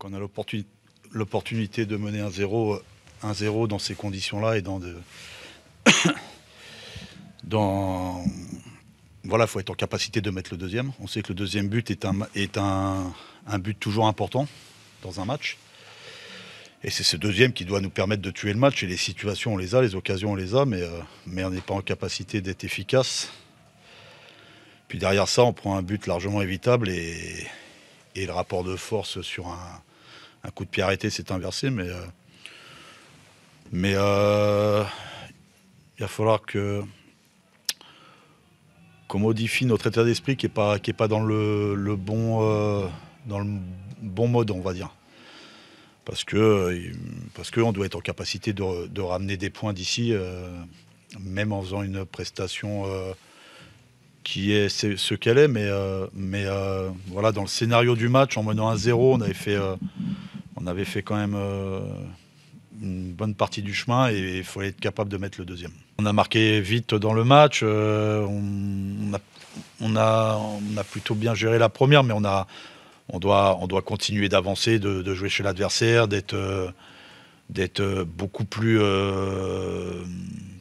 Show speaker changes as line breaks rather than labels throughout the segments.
qu'on a l'opportunité de mener un 0 dans ces conditions-là et dans dans voilà, faut être en capacité de mettre le deuxième. On sait que le deuxième but est un est un, but toujours important dans un match. Et c'est ce deuxième qui doit nous permettre de tuer le match. Et les situations, on les a, les occasions, on les a, mais, euh, on n'est pas en capacité d'être efficace. Puis derrière ça, on prend un but largement évitable et le rapport de force sur un, un coup de pied arrêté s'est inversé, mais, euh, mais euh, il va falloir que qu'on modifie notre état d'esprit qui n'est pas, qui pas dans, le, bon, euh, dans le bon mode, on va dire. Parce que parce qu'on doit être en capacité de, ramener des points d'ici, même en faisant une prestation qui est ce qu'elle est, mais, mais voilà, dans le scénario du match, en menant 1-0, on avait fait, on avait fait quand même euh, une bonne partie du chemin et il fallait être capable de mettre le deuxième. On a marqué vite dans le match, euh, on, a, plutôt bien géré la première, mais on, doit, continuer d'avancer, de, jouer chez l'adversaire, d'être euh, beaucoup plus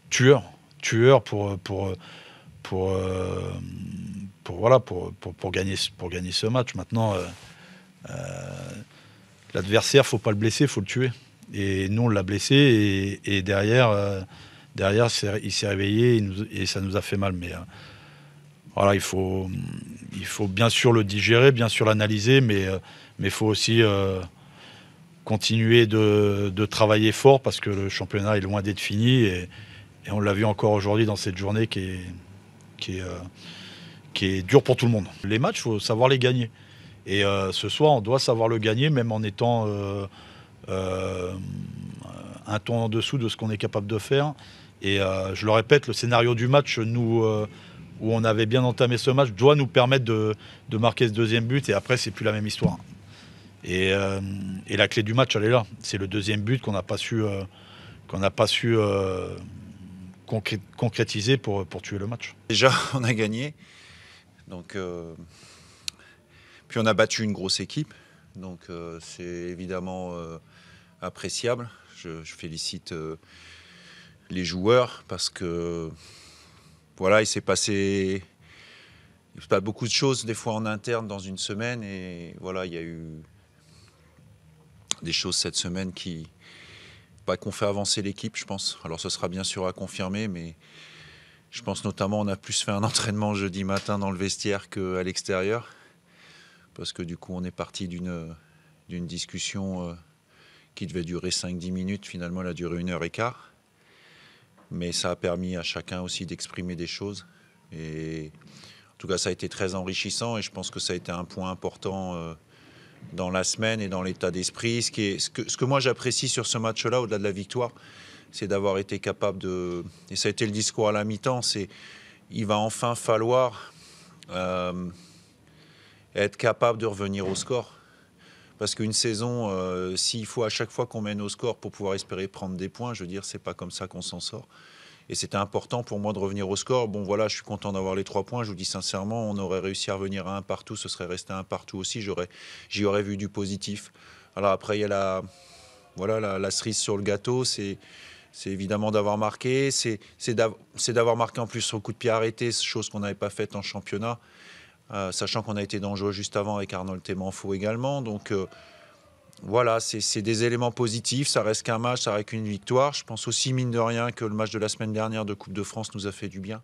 tueur, tueur pour, gagner, pour gagner ce match. Maintenant, l'adversaire, faut pas le blesser, faut le tuer. Et nous, on l'a blessé et, derrière, euh, il s'est réveillé et, ça nous a fait mal. Mais euh, voilà, il faut, il faut bien sûr le digérer, bien sûr l'analyser, mais il euh, mais faut aussi continuer de, travailler fort parce que le championnat est loin d'être fini et, on l'a vu encore aujourd'hui dans cette journée qui est qui est, qui est dure pour tout le monde. Les matchs, faut savoir les gagner. Et euh, ce soir, on doit savoir le gagner, même en étant euh, euh, un ton en dessous de ce qu'on est capable de faire. Et je le répète, le scénario du match, nous, où on avait bien entamé ce match, doit nous permettre de, marquer ce deuxième but. Et après, c'est plus la même histoire. Et, la clé du match, elle est là. C'est le deuxième but qu'on n'a pas su,
concrétiser pour, pour tuer le match. Déjà, on a gagné. Donc. Puis on a battu une grosse équipe, donc euh, c'est évidemment euh, appréciable. Je, félicite euh, les joueurs parce que voilà, il s'est passé pas beaucoup de choses des fois en interne dans une semaine et voilà, il y a eu des choses cette semaine qui pas bah, qu'on fait avancer l'équipe, je pense. Alors ce sera bien sûr à confirmer, mais je pense notamment on a plus fait un entraînement jeudi matin dans le vestiaire qu'à l'extérieur parce que du coup, on est parti d'une discussion euh, qui devait durer 5-10 minutes. Finalement, elle a duré une heure et quart. Mais ça a permis à chacun aussi d'exprimer des choses. Et en tout cas, ça a été très enrichissant et je pense que ça a été un point important euh, dans la semaine et dans l'état d'esprit. Ce, que, moi j'apprécie sur ce match-là, au-delà de la victoire, c'est d'avoir été capable de. Et ça a été le discours à la mi-temps, c'est il va enfin falloir euh, être capable de revenir au score. Parce qu'une saison, euh, s'il faut à chaque fois qu'on mène au score pour pouvoir espérer prendre des points, je veux dire, c'est pas comme ça qu'on s'en sort. Et c'était important pour moi de revenir au score. Bon, voilà, je suis content d'avoir les trois points. Je vous dis sincèrement, on aurait réussi à revenir à un partout. Ce serait resté un partout aussi. J'aurais, j'y aurais vu du positif. Alors après, il y a la, voilà, la, cerise sur le gâteau. C'est, évidemment d'avoir marqué. C'est, c'est d'avoir marqué en plus au coup de pied arrêté, chose qu'on n'avait pas faite en championnat. Euh, sachant qu'on a été dangereux juste avant avec Arnold fou également. Donc euh, voilà, c'est des éléments positifs. Ça reste qu'un match, ça reste qu'une victoire. Je pense aussi, mine de rien, que le match de la semaine dernière de Coupe de France nous a fait du bien.